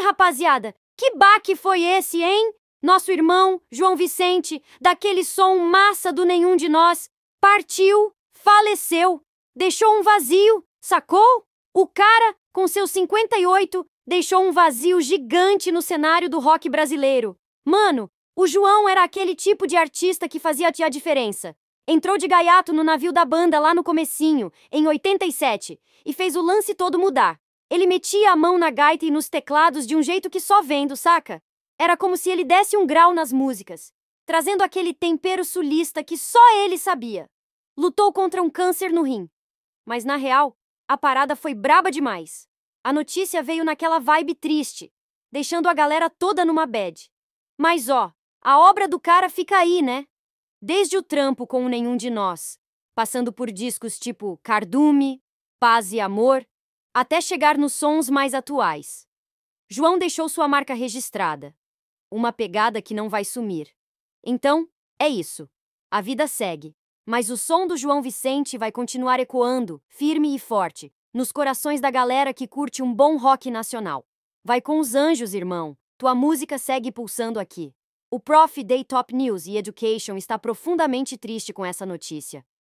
Aí, rapaziada, que baque foi esse, hein? Nosso irmão, João Vicente, daquele som massa do nenhum de nós, partiu, faleceu, deixou um vazio, sacou? O cara, com seus 58, deixou um vazio gigante no cenário do rock brasileiro. Mano, o João era aquele tipo de artista que fazia a diferença. Entrou de gaiato no navio da banda lá no comecinho, em 87, e fez o lance todo mudar. Ele metia a mão na gaita e nos teclados de um jeito que só vendo, saca? Era como se ele desse um grau nas músicas, trazendo aquele tempero sulista que só ele sabia. Lutou contra um câncer no rim. Mas na real, a parada foi braba demais. A notícia veio naquela vibe triste, deixando a galera toda numa bad. Mas ó, a obra do cara fica aí, né? Desde o trampo com o nenhum de nós, passando por discos tipo Cardume, Paz e Amor, até chegar nos sons mais atuais. João deixou sua marca registrada, uma pegada que não vai sumir. Então, é isso. A vida segue, mas o som do João Vicente vai continuar ecoando, firme e forte, nos corações da galera que curte um bom rock nacional. Vai com os anjos, irmão. Tua música segue pulsando aqui. O Prof Day Top News e Education está profundamente triste com essa notícia.